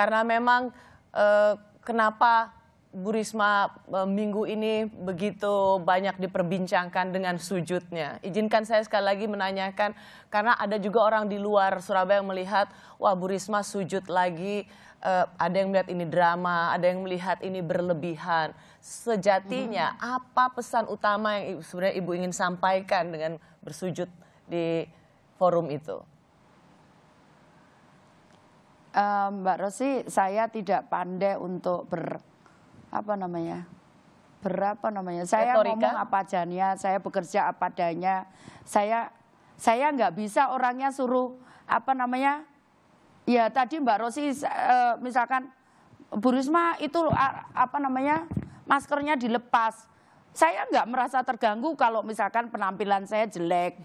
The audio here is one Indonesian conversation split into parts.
karena memang eh, kenapa Bu Risma eh, minggu ini begitu banyak diperbincangkan dengan sujudnya. Izinkan saya sekali lagi menanyakan, karena ada juga orang di luar Surabaya yang melihat, wah Bu Risma sujud lagi, eh, ada yang melihat ini drama, ada yang melihat ini berlebihan. Sejatinya hmm. apa pesan utama yang sebenarnya Ibu ingin sampaikan dengan bersujud di forum itu? Um, Mbak Rosi, saya tidak pandai untuk ber apa namanya berapa namanya. Saya Retorika. ngomong apa adanya, saya bekerja apa adanya. Saya saya nggak bisa orangnya suruh apa namanya. Ya tadi Mbak Rosi e, misalkan Bu Risma itu apa namanya maskernya dilepas. Saya nggak merasa terganggu kalau misalkan penampilan saya jelek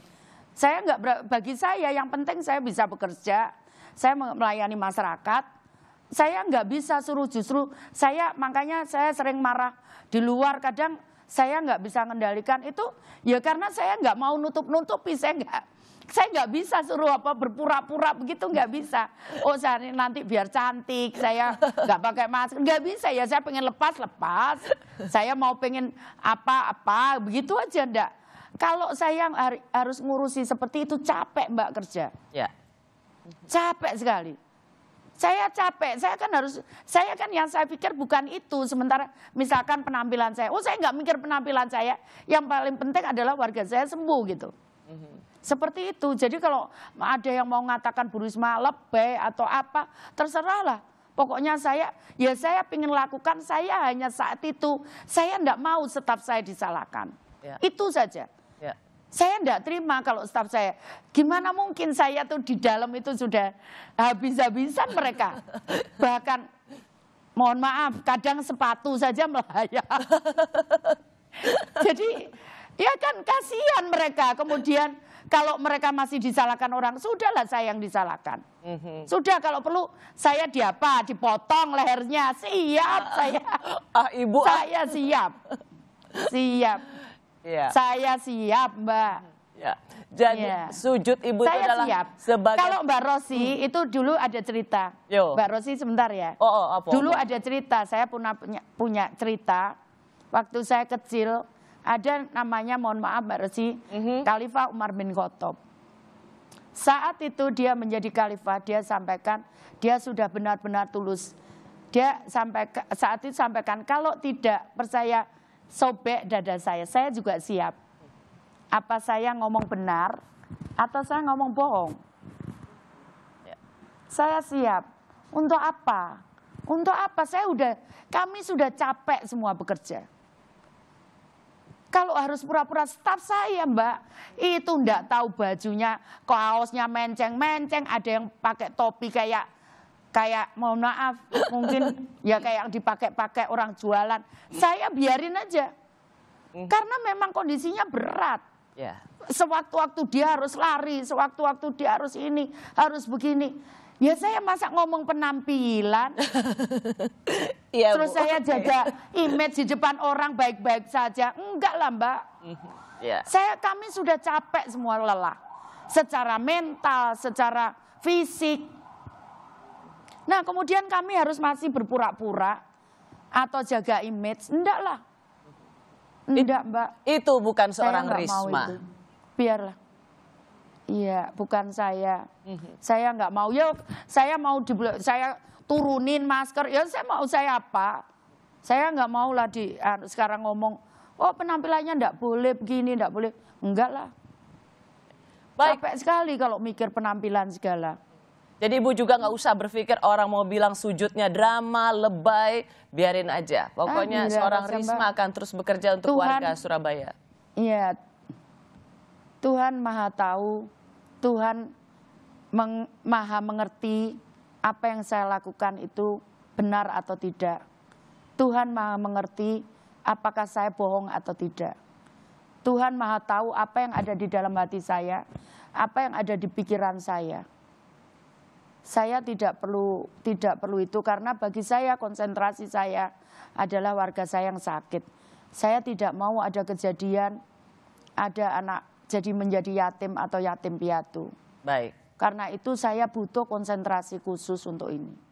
saya nggak bagi saya yang penting saya bisa bekerja, saya melayani masyarakat. Saya nggak bisa suruh justru saya makanya saya sering marah di luar kadang saya nggak bisa mengendalikan itu ya karena saya nggak mau nutup nutupi saya nggak saya nggak bisa suruh apa berpura-pura begitu nggak bisa oh saya nanti biar cantik saya nggak pakai masker nggak bisa ya saya pengen lepas lepas saya mau pengen apa-apa begitu aja ndak kalau saya yang harus ngurusi seperti itu capek Mbak kerja. Ya. Capek sekali. Saya capek, saya kan harus, saya kan yang saya pikir bukan itu. Sementara misalkan penampilan saya, oh saya nggak mikir penampilan saya. Yang paling penting adalah warga saya sembuh gitu. Mhm. Seperti itu. Jadi kalau ada yang mau mengatakan Bu Risma lebay atau apa, terserahlah. Pokoknya saya, ya saya ingin lakukan, saya hanya saat itu. Saya nggak mau staf saya disalahkan. Ya. Itu saja. Saya tidak terima kalau staf saya. Gimana mungkin saya tuh di dalam itu sudah habis-habisan mereka. Bahkan mohon maaf, kadang sepatu saja melayang. Jadi ya kan kasihan mereka. Kemudian kalau mereka masih disalahkan orang, sudahlah saya yang disalahkan. Mhm. Sudah kalau perlu saya diapa, dipotong lehernya, siap saya. Ah, ibu. Ah. Saya siap. Siap. Ya. Saya siap, Mbak. Ya. Jadi ya. sujud ibu Saya itu adalah siap. sebagai Kalau Mbak Rosi hmm. itu dulu ada cerita. Yo. Mbak Rosi sebentar ya. Oh, oh apa, Dulu apa. ada cerita, saya punya punya cerita waktu saya kecil ada namanya mohon maaf Mbak Rosi, mm -hmm. Khalifah Umar bin Khattab. Saat itu dia menjadi khalifah, dia sampaikan dia sudah benar-benar tulus. Dia sampai saat itu sampaikan kalau tidak percaya sobek dada saya, saya juga siap. Apa saya ngomong benar atau saya ngomong bohong? Saya siap. Untuk apa? Untuk apa? Saya udah, kami sudah capek semua bekerja. Kalau harus pura-pura staf saya mbak, itu ndak tahu bajunya, kaosnya menceng-menceng, ada yang pakai topi kayak kayak mohon maaf mungkin ya kayak dipakai-pakai orang jualan saya biarin aja hmm. karena memang kondisinya berat ya. sewaktu-waktu dia harus lari sewaktu-waktu dia harus ini harus begini ya saya masa ngomong penampilan iya, terus saya jaga image di depan orang baik-baik saja enggak lah mbak hmm, ya. saya kami sudah capek semua lelah secara mental secara fisik Nah kemudian kami harus masih berpura-pura atau jaga image. Enggak lah. Enggak mbak. Itu bukan seorang saya Risma. Biarlah. Iya, bukan saya. Mm-hmm. Saya nggak mau. Ya, saya mau di, saya turunin masker. Ya, saya mau saya apa? Saya nggak mau lah di sekarang ngomong. Oh, penampilannya enggak boleh begini, enggak boleh. Enggak lah. Baik. Capek sekali kalau mikir penampilan segala. Jadi ibu juga nggak usah berpikir orang mau bilang sujudnya drama, lebay, biarin aja. Pokoknya ah, seorang Risma akan terus bekerja untuk Tuhan, warga Surabaya. Iya, Tuhan maha tahu, Tuhan meng, maha mengerti apa yang saya lakukan itu benar atau tidak. Tuhan maha mengerti apakah saya bohong atau tidak. Tuhan maha tahu apa yang ada di dalam hati saya, apa yang ada di pikiran saya saya tidak perlu tidak perlu itu karena bagi saya konsentrasi saya adalah warga saya yang sakit. Saya tidak mau ada kejadian ada anak jadi menjadi yatim atau yatim piatu. Baik. Karena itu saya butuh konsentrasi khusus untuk ini.